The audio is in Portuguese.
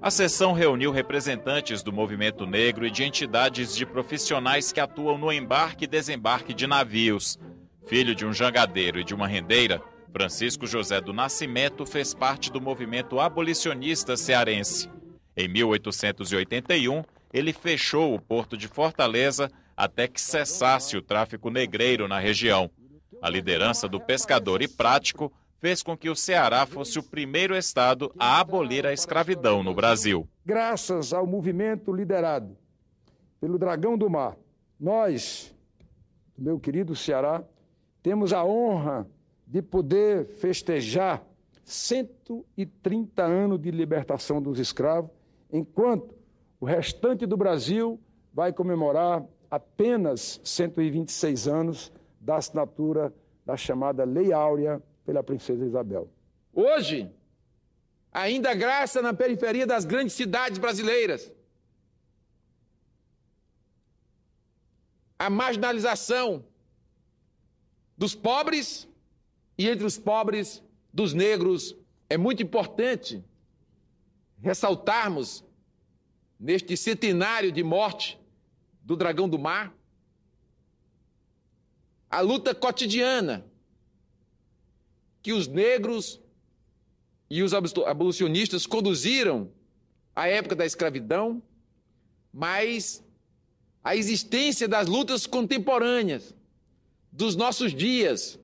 A sessão reuniu representantes do movimento negro e de entidades de profissionais que atuam no embarque e desembarque de navios. Filho de um jangadeiro e de uma rendeira, Francisco José do Nascimento fez parte do movimento abolicionista cearense. Em 1881, ele fechou o porto de Fortaleza até que cessasse o tráfico negreiro na região. A liderança do pescador e prático fez com que o Ceará fosse o primeiro estado a abolir a escravidão no Brasil. Graças ao movimento liderado pelo Dragão do Mar, nós, meu querido Ceará, temos a honra de poder festejar 130 anos de libertação dos escravos, enquanto o restante do Brasil vai comemorar apenas 126 anos da assinatura da chamada Lei Áurea pela princesa Isabel. Hoje, ainda graça na periferia das grandes cidades brasileiras. A marginalização dos pobres e entre os pobres dos negros é muito importante ressaltarmos neste centenário de morte do dragão do mar a luta cotidiana que os negros e os abolicionistas conduziram à época da escravidão, mas a existência das lutas contemporâneas, dos nossos dias.